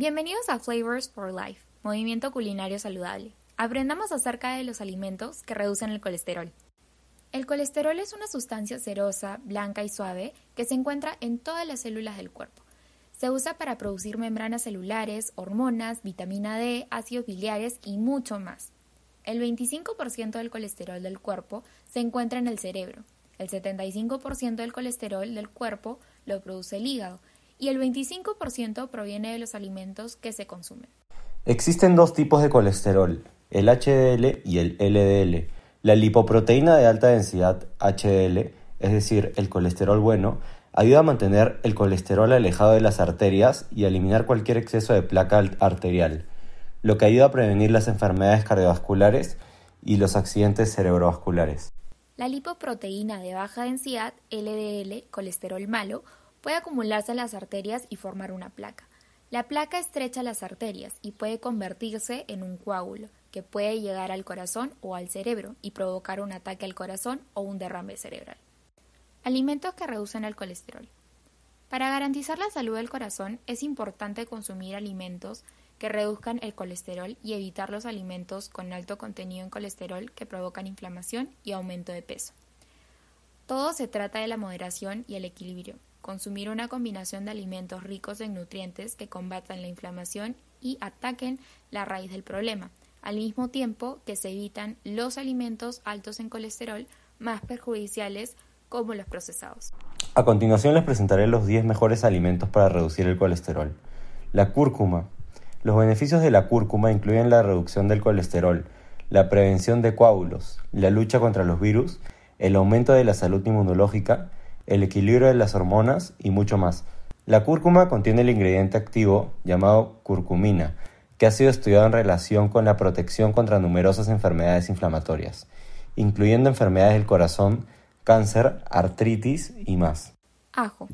Bienvenidos a Flavors for Life, movimiento culinario saludable. Aprendamos acerca de los alimentos que reducen el colesterol. El colesterol es una sustancia cerosa, blanca y suave que se encuentra en todas las células del cuerpo. Se usa para producir membranas celulares, hormonas, vitamina D, ácidos biliares y mucho más. El 25% del colesterol del cuerpo se encuentra en el cerebro. El 75% del colesterol del cuerpo lo produce el hígado y el 25% proviene de los alimentos que se consumen. Existen dos tipos de colesterol, el HDL y el LDL. La lipoproteína de alta densidad HDL, es decir, el colesterol bueno, ayuda a mantener el colesterol alejado de las arterias y a eliminar cualquier exceso de placa arterial, lo que ayuda a prevenir las enfermedades cardiovasculares y los accidentes cerebrovasculares. La lipoproteína de baja densidad, LDL, colesterol malo, Puede acumularse en las arterias y formar una placa. La placa estrecha las arterias y puede convertirse en un coágulo que puede llegar al corazón o al cerebro y provocar un ataque al corazón o un derrame cerebral. Alimentos que reducen el colesterol. Para garantizar la salud del corazón es importante consumir alimentos que reduzcan el colesterol y evitar los alimentos con alto contenido en colesterol que provocan inflamación y aumento de peso. Todo se trata de la moderación y el equilibrio, Consumir una combinación de alimentos ricos en nutrientes que combatan la inflamación y ataquen la raíz del problema, al mismo tiempo que se evitan los alimentos altos en colesterol más perjudiciales como los procesados. A continuación les presentaré los 10 mejores alimentos para reducir el colesterol. La cúrcuma. Los beneficios de la cúrcuma incluyen la reducción del colesterol, la prevención de coágulos, la lucha contra los virus, el aumento de la salud inmunológica, el equilibrio de las hormonas y mucho más. La cúrcuma contiene el ingrediente activo llamado curcumina, que ha sido estudiado en relación con la protección contra numerosas enfermedades inflamatorias, incluyendo enfermedades del corazón, cáncer, artritis y más. Ajo.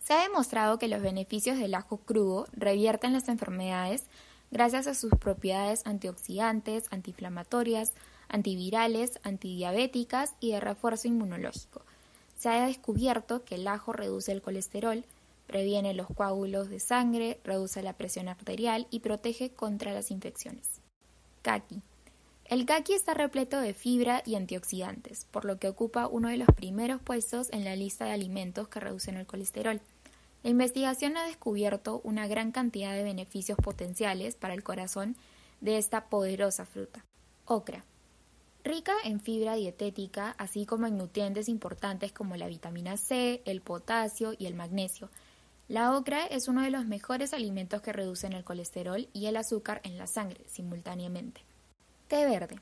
Se ha demostrado que los beneficios del ajo crudo revierten las enfermedades gracias a sus propiedades antioxidantes, antiinflamatorias, antivirales, antidiabéticas y de refuerzo inmunológico, se ha descubierto que el ajo reduce el colesterol, previene los coágulos de sangre, reduce la presión arterial y protege contra las infecciones. Kaki. El kaki está repleto de fibra y antioxidantes, por lo que ocupa uno de los primeros puestos en la lista de alimentos que reducen el colesterol. La investigación ha descubierto una gran cantidad de beneficios potenciales para el corazón de esta poderosa fruta. Okra. Rica en fibra dietética, así como en nutrientes importantes como la vitamina C, el potasio y el magnesio. La ocra es uno de los mejores alimentos que reducen el colesterol y el azúcar en la sangre simultáneamente. Té verde.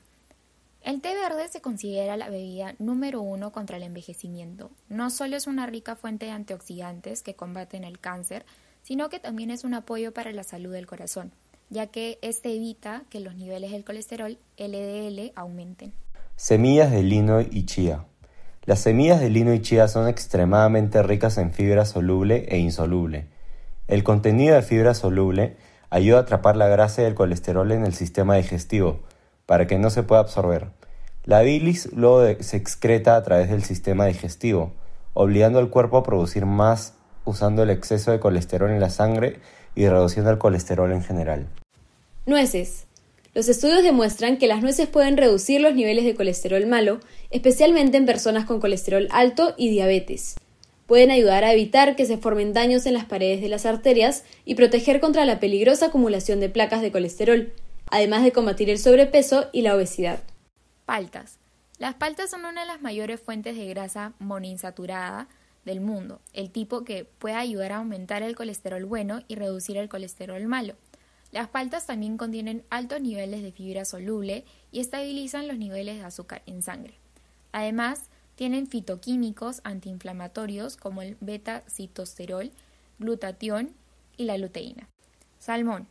El té verde se considera la bebida número uno contra el envejecimiento. No solo es una rica fuente de antioxidantes que combaten el cáncer, sino que también es un apoyo para la salud del corazón ya que este evita que los niveles del colesterol LDL aumenten. Semillas de lino y chía. Las semillas de lino y chía son extremadamente ricas en fibra soluble e insoluble. El contenido de fibra soluble ayuda a atrapar la grasa y el colesterol en el sistema digestivo, para que no se pueda absorber. La bilis luego se excreta a través del sistema digestivo, obligando al cuerpo a producir más usando el exceso de colesterol en la sangre y reduciendo el colesterol en general. Nueces. Los estudios demuestran que las nueces pueden reducir los niveles de colesterol malo, especialmente en personas con colesterol alto y diabetes. Pueden ayudar a evitar que se formen daños en las paredes de las arterias y proteger contra la peligrosa acumulación de placas de colesterol, además de combatir el sobrepeso y la obesidad. Paltas. Las paltas son una de las mayores fuentes de grasa monoinsaturada del mundo, el tipo que puede ayudar a aumentar el colesterol bueno y reducir el colesterol malo. Las paltas también contienen altos niveles de fibra soluble y estabilizan los niveles de azúcar en sangre. Además, tienen fitoquímicos antiinflamatorios como el beta-citosterol, glutatión y la luteína. Salmón.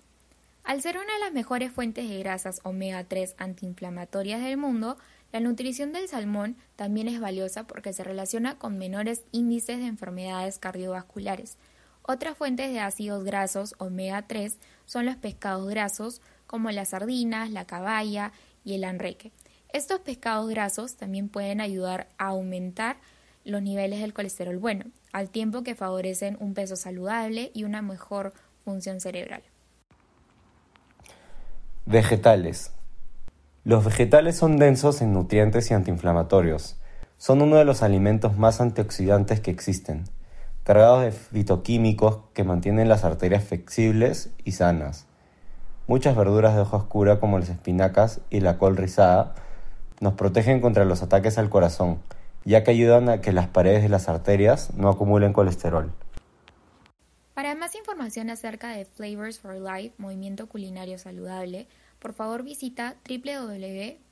Al ser una de las mejores fuentes de grasas omega 3 antiinflamatorias del mundo, la nutrición del salmón también es valiosa porque se relaciona con menores índices de enfermedades cardiovasculares. Otras fuentes de ácidos grasos omega 3 son los pescados grasos como las sardinas, la caballa y el anreque. Estos pescados grasos también pueden ayudar a aumentar los niveles del colesterol bueno, al tiempo que favorecen un peso saludable y una mejor función cerebral. Vegetales. Los vegetales son densos en nutrientes y antiinflamatorios. Son uno de los alimentos más antioxidantes que existen, cargados de fitoquímicos que mantienen las arterias flexibles y sanas. Muchas verduras de hoja oscura como las espinacas y la col rizada nos protegen contra los ataques al corazón, ya que ayudan a que las paredes de las arterias no acumulen colesterol. Para más información acerca de Flavors for Life, movimiento culinario saludable, por favor visita www.flavorsforlife.org.